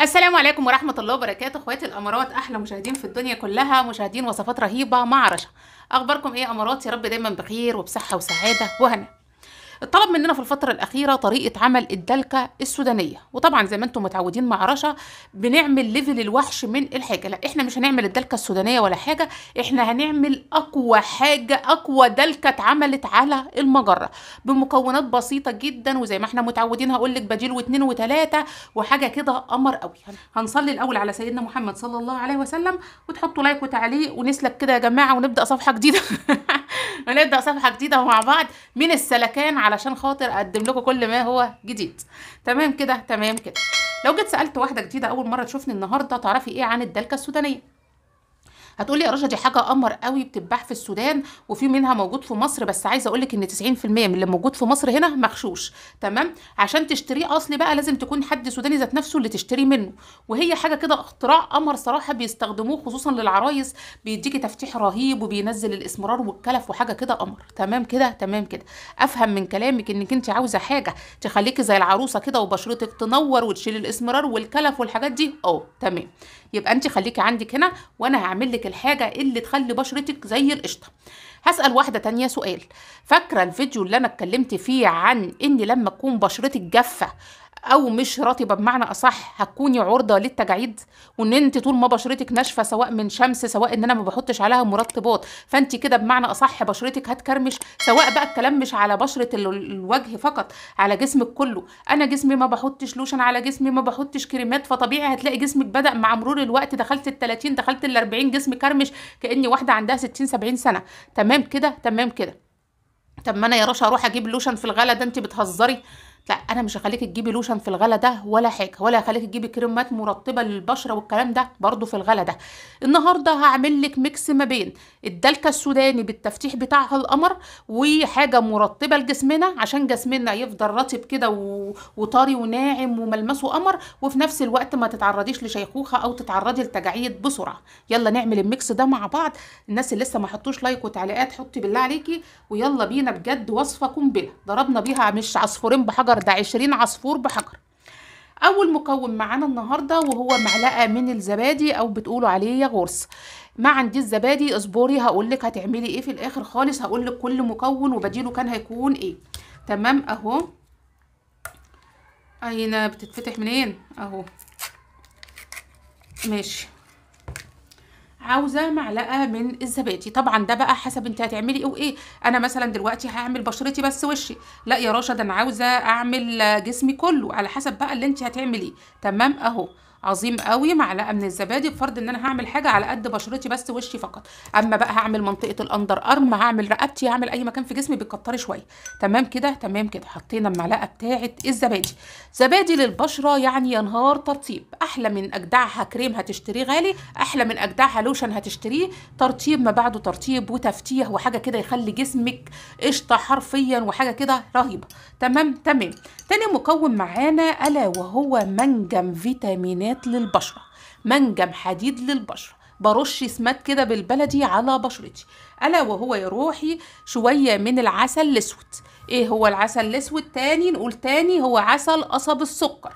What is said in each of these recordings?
السلام عليكم ورحمة الله وبركاته اخواتي الامارات احلى مشاهدين في الدنيا كلها مشاهدين وصفات رهيبة مع رشا اخباركم ايه امارات يا رب دايما بخير وبصحة وسعادة وهنا اتطلب مننا في الفترة الأخيرة طريقة عمل الدلكة السودانية وطبعا زي ما انتم متعودين مع رشا بنعمل ليفل الوحش من الحاجة لا احنا مش هنعمل الدلكة السودانية ولا حاجة احنا هنعمل أقوى حاجة أقوى دلكة اتعملت على المجرة بمكونات بسيطة جدا وزي ما احنا متعودين هقول لك بديل واثنين وتلاتة وحاجة كده قمر قوي يعني هنصلي الأول على سيدنا محمد صلى الله عليه وسلم وتحطوا لايك وتعليق ونسلك كده يا جماعة ونبدأ صفحة جديدة هنبدا صفحه جديده مع بعض من السلكان علشان خاطر اقدم لكم كل ما هو جديد تمام كده تمام كده لو جيت سالت واحده جديده اول مره تشوفني النهارده تعرفي ايه عن الدلكه السودانيه هتقولي يا رشا دي حاجه قمر قوي بتتباع في السودان وفي منها موجود في مصر بس عايزه اقول لك ان 90% من اللي موجود في مصر هنا مغشوش تمام عشان تشتريه اصلي بقى لازم تكون حد سوداني ذات نفسه اللي تشتري منه وهي حاجه كده اختراع قمر صراحه بيستخدموه خصوصا للعرايس بيديكي تفتيح رهيب وبينزل الاسمرار والكلف وحاجه كده قمر تمام كده تمام كده افهم من كلامك انك انت عاوزه حاجه تخليكي زي العروسه كده وبشرتك تنور وتشيل الاسمرار والكلف والحاجات دي اه تمام يبقى انت خليكي عندك هنا وانا هعمل لك الحاجه اللي تخلي بشرتك زي القشطه هسأل واحدة تانية سؤال فاكرة الفيديو اللي أنا اتكلمت فيه عن إن لما تكون بشرتك جافة او مش رطبه بمعنى اصح هتكوني عرضه للتجاعيد وان انت طول ما بشرتك ناشفه سواء من شمس سواء ان انا ما بحطش عليها مرطبات فانت كده بمعنى اصح بشرتك هتكرمش سواء بقى الكلام مش على بشره الوجه فقط على جسمك كله انا جسمي ما بحطش لوشن على جسمي ما بحطش كريمات فطبيعي هتلاقي جسمك بدا مع مرور الوقت دخلت ال 30 دخلت ال 40 جسم كرمش كاني واحده عندها 60 70 سنه تمام تمام كده تمام كده طب ما انا يا رشا اروح اجيب لوشن في الغلا ده انت بتهزري لا انا مش هخليك تجيبي لوشن في الغلا ده ولا حاجه ولا هخليك تجيبي كريمات مرطبه للبشره والكلام ده برده في الغلا ده النهارده هعمل لك ميكس ما بين الدلكه السوداني بالتفتيح بتاعها القمر وحاجه مرطبه لجسمنا عشان جسمنا يفضل رطب كده و... وطري وناعم وملمسه قمر وفي نفس الوقت ما تتعرضيش لشيخوخه او تتعرضي لتجاعيد بسرعه يلا نعمل الميكس ده مع بعض الناس اللي لسه ما حطوش لايك وتعليقات حطي بالله عليكي ويلا بينا بجد وصفه قنبله ضربنا بيها مش عصفورين بحجر عبارة ده 20 عصفور بحجر اول مكون معانا النهارده وهو معلقه من الزبادي او بتقولوا عليه يا غرس ما عندي الزبادي اصبري هقول لك هتعملي ايه في الاخر خالص هقول لك كل مكون وبديله كان هيكون ايه تمام اهو اينا بتتفتح منين اهو ماشي عاوزه معلقه من الزبادي طبعا ده بقى حسب انت هتعملي ايه وايه انا مثلا دلوقتي هعمل بشرتي بس وشي لا يا رشا ده انا عاوزه اعمل جسمي كله على حسب بقى اللي انت هتعمليه تمام اهو عظيم قوي معلقه من الزبادي بفرض ان انا هعمل حاجه على قد بشرتي بس وشي فقط اما بقى هعمل منطقه الاندر ارم هعمل رقبتي هعمل اي مكان في جسمي بيكتر شويه تمام كده تمام كده حطينا المعلقه بتاعه الزبادي زبادي للبشره يعني يا نهار ترطيب احلى من اجدعها كريم هتشتريه غالي احلى من اجدعها لوشن هتشتريه ترطيب ما بعده ترطيب وتفتيح وحاجه كده يخلي جسمك قشطه حرفيا وحاجه كده رهيبه تمام تمام تاني مكون معانا الا وهو منجم فيتامينات سمات للبشرة منجم حديد للبشرة برش سمات كده بالبلدي على بشرتي ألا وهو يا روحي شوية من العسل الأسود إيه هو العسل الأسود تاني نقول تاني هو عسل قصب السكر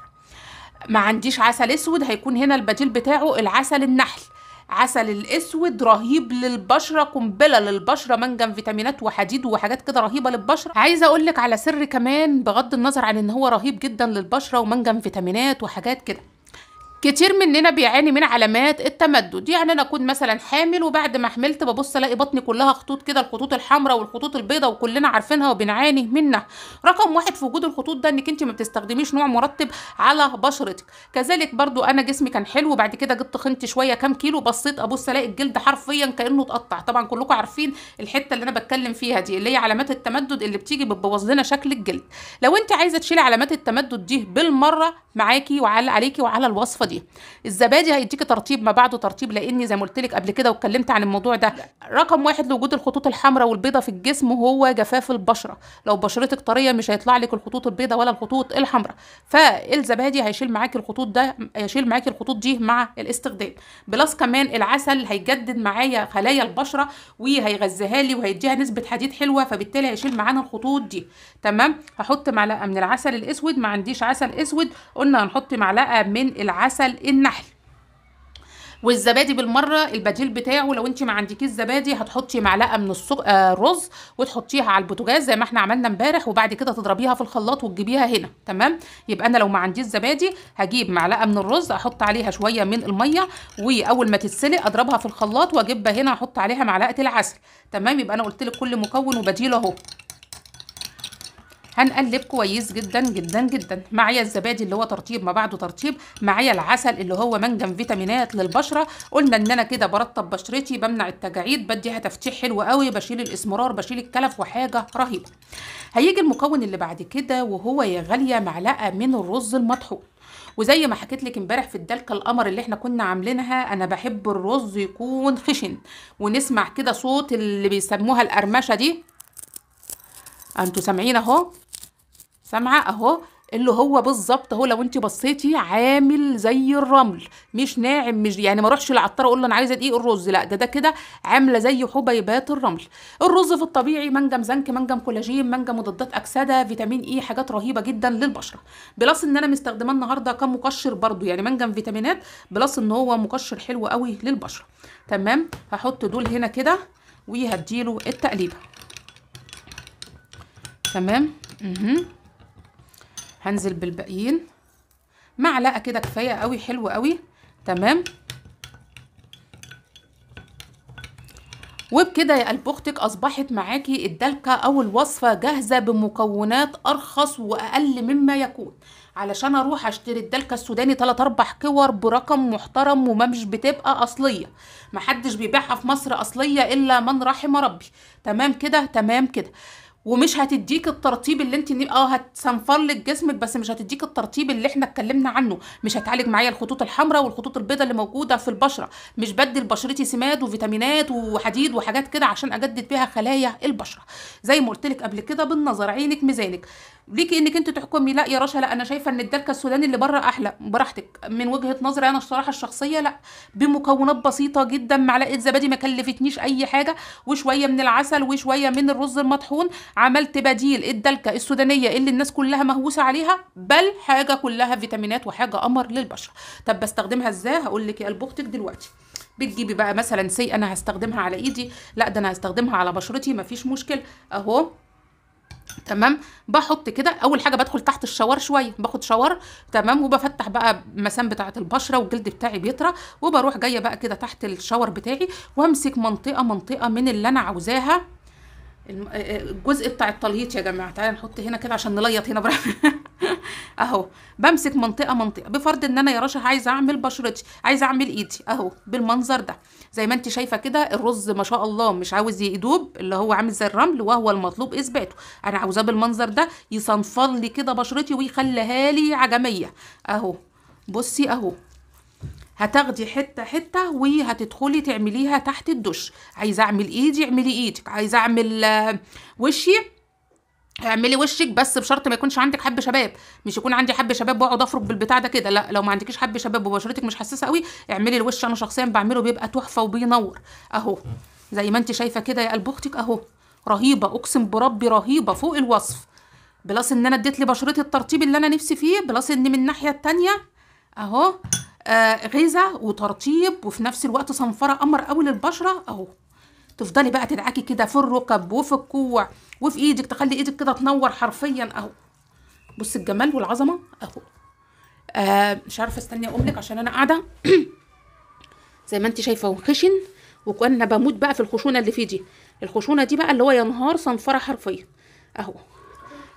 ما عنديش عسل أسود هيكون هنا البديل بتاعه العسل النحل عسل الاسود رهيب للبشره قنبله للبشره منجم فيتامينات وحديد وحاجات كده رهيبه للبشره عايزه اقول على سر كمان بغض النظر عن ان هو رهيب جدا للبشره ومنجم فيتامينات وحاجات كده كتير مننا بيعاني من علامات التمدد يعني انا اكون مثلا حامل وبعد ما حملت ببص الاقي بطني كلها خطوط كده الخطوط الحمراء والخطوط البيضاء وكلنا عارفينها وبنعاني منها رقم واحد في وجود الخطوط ده انك انت ما بتستخدميش نوع مرطب على بشرتك كذلك برضو انا جسمي كان حلو وبعد كده جبت خنت شويه كام كيلو بصيت ابص الاقي الجلد حرفيا كانه اتقطع طبعا كلكم عارفين الحته اللي انا بتكلم فيها دي اللي هي علامات التمدد اللي بتيجي بتبوظ لنا شكل الجلد لو انت عايزه تشيلي علامات التمدد دي بالمره معاكي وعلى عليكي وعلى الوصفه دي الزبادي هيديكي ترطيب ما بعده ترطيب لاني زي ما قلت لك قبل كده واتكلمت عن الموضوع ده رقم واحد لوجود الخطوط الحمراء والبيضاء في الجسم هو جفاف البشره لو بشرتك طريه مش هيطلع لك الخطوط البيضاء ولا الخطوط الحمراء فالزبادي هيشيل معاكي الخطوط ده هيشيل معاكي الخطوط دي مع الاستخدام بلس كمان العسل هيجدد معايا خلايا البشره وهيغذيها لي وهيديها نسبه حديد حلوه فبالتالي هيشيل معانا الخطوط دي تمام هحط معلقه من العسل الاسود ما عنديش عسل اسود قلنا هنحط معلقه من العسل عسل النحل والزبادي بالمره البديل بتاعه لو انت ما عندكيش زبادي هتحطي معلقه من آه الرز وتحطيها على البوتاجاز زي ما احنا عملنا امبارح وبعد كده تضربيها في الخلاط وتجيبيها هنا تمام يبقى انا لو ما عنديش زبادي هجيب معلقه من الرز احط عليها شويه من الميه واول ما تتسلق اضربها في الخلاط واجيبها هنا احط عليها معلقه العسل تمام يبقى انا قلت لك كل مكون وبديله اهو هنقلب كويس جدا جدا جدا معايا الزبادي اللي هو ترطيب ما بعده ترطيب معايا العسل اللي هو منجم فيتامينات للبشره قلنا ان انا كده برطب بشرتي بمنع التجاعيد بديها تفتيح حلو قوي بشيل الاسمرار بشيل الكلف وحاجه رهيبه هيجي المكون اللي بعد كده وهو يا غاليه معلقه من الرز المطحون وزي ما حكيت لك امبارح في الدلكه القمر اللي احنا كنا عاملينها انا بحب الرز يكون خشن ونسمع كده صوت اللي بيسموها القرمشه دي انتوا سامعين اهو سامعه اهو اللي هو بالظبط اهو لو انت بصيتي عامل زي الرمل مش ناعم مش يعني ما اروحش للعطار اقول له انا عايزه دقيق الرز لا ده ده كده عامله زي حبيبات الرمل الرز في الطبيعي منجم زنك منجم كولاجين منجم مضادات اكسده فيتامين اي حاجات رهيبه جدا للبشره بلس ان انا مستخدماه النهارده كمقشر برده يعني منجم فيتامينات بلس ان هو مقشر حلو قوي للبشره تمام هحط دول هنا كده وهديله التقليبه تمام اها هنزل بالباقيين معلقه كده كفايه قوي حلو قوي تمام وبكده يا قلب اختك اصبحت معاكي الدلكه او الوصفه جاهزه بمكونات ارخص واقل مما يكون علشان اروح اشتري الدلكه السوداني 3 اربع كور برقم محترم وما مش بتبقى اصليه محدش بيبيعها في مصر اصليه الا من رحم ربي تمام كده تمام كده ومش هتديك الترطيب اللي انت اه هتصنفر لك جسمك بس مش هتديك الترطيب اللي احنا اتكلمنا عنه مش هتعالج معايا الخطوط الحمراء والخطوط البيضاء اللي موجوده في البشره مش بدل بشرتي سماد وفيتامينات وحديد وحاجات كده عشان اجدد بيها خلايا البشره زي ما قلت لك قبل كده بالنظر عينك ميزانك ليكي انك انت تحكمي لا يا رشا لا انا شايفه ان الدلكه السوداني اللي بره احلى براحتك من وجهه نظري انا الصراحه الشخصيه لا بمكونات بسيطه جدا معلقه زبادي ما كلفتنيش اي حاجه وشويه من العسل وشويه من الرز المطحون عملت بديل الدلكه السودانيه اللي الناس كلها مهووسه عليها بل حاجه كلها فيتامينات وحاجه قمر للبشره طب بستخدمها ازاي هقول لك يا البختك دلوقتي بتجيبي بقى مثلا سي انا هستخدمها على ايدي لا ده انا هستخدمها على بشرتي مفيش مشكله اهو تمام بحط كده اول حاجه بدخل تحت الشاور شويه باخد شاور تمام وبفتح بقى المسام بتاعه البشره والجلد بتاعي بيطرى وبروح جايه بقى كده تحت الشاور بتاعي وامسك منطقه منطقه من اللي انا عاوزاها الجزء آه، آه، بتاع التليط يا جماعه تعالى نحط هنا كده عشان نليط هنا اهو بمسك منطقه منطقه بفرض ان انا يا رشا عايزه اعمل بشرتي عايزه اعمل ايدي اهو بالمنظر ده زي ما انت شايفه كده الرز ما شاء الله مش عاوز يدوب اللي هو عامل زي الرمل وهو المطلوب اثباته انا عاوزاه بالمنظر ده يصنفر لي كده بشرتي ويخليها لي عجميه اهو بصي اهو هتاخدي حته حته وهتدخلي تعمليها تحت الدش عايزه اعمل ايدي اعملي ايدك عايزه اعمل آه، وشي اعملي وشك بس بشرط ما يكونش عندك حب شباب مش يكون عندي حب شباب واقعد افرك بالبتاع ده كده لا لو ما عندكيش حب شباب وبشرتك مش حساسه قوي اعملي الوش انا شخصيا بعمله بيبقى تحفه وبينور اهو زي ما انت شايفه كده يا قلب اختك اهو رهيبه اقسم بربي رهيبه فوق الوصف بلس ان انا اديت لبشرتي الترطيب اللي انا نفسي فيه بلس ان من الناحيه الثانيه اهو آه، غذاء وترطيب وفي نفس الوقت صنفره قمر قوي للبشره اهو تفضلي بقى تدعكي كده في الركب وفي الكوع وفي ايدك تخلي ايدك كده تنور حرفيا اهو بص الجمال والعظمه اهو آه مش عارفه استني اقوم لك عشان انا قاعده زي ما انت شايفه وخشن وكأن بموت بقى في الخشونه اللي فيه دي الخشونه دي بقى اللي هو ينهار صنفره حرفيا اهو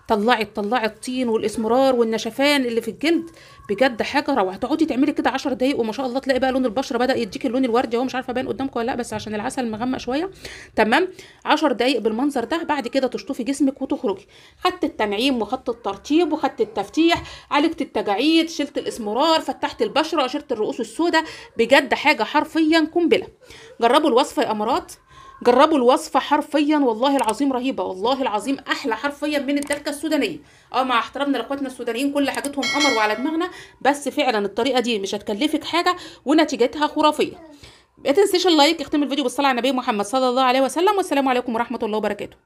طلعي طلعي الطين والاسمرار والنشفان اللي في الجلد بجد حاجه روعه هتقعدي تعملي كده 10 دقايق وما شاء الله تلاقي بقى لون البشره بدا يديكي اللون الوردي اهو مش عارفه باين قدامكم ولا لا بس عشان العسل مغمق شويه تمام 10 دقايق بالمنظر ده بعد كده تشطفي جسمك وتخرجي خدت التنعيم وخدت الترطيب وخدت التفتيح عالجت التجاعيد شلت الاسمرار فتحت البشره شلت الرؤوس السوداء بجد حاجه حرفيا قنبله جربوا الوصفه يا امارات جربوا الوصفه حرفيا والله العظيم رهيبه والله العظيم احلى حرفيا من الدلكه السودانيه اه مع احترامنا لاخواتنا السودانيين كل حاجتهم قمر وعلى دماغنا بس فعلا الطريقه دي مش هتكلفك حاجه ونتيجتها خرافيه ما تنسيش اللايك اختم الفيديو بالصلاه على النبي محمد صلى الله عليه وسلم والسلام عليكم ورحمه الله وبركاته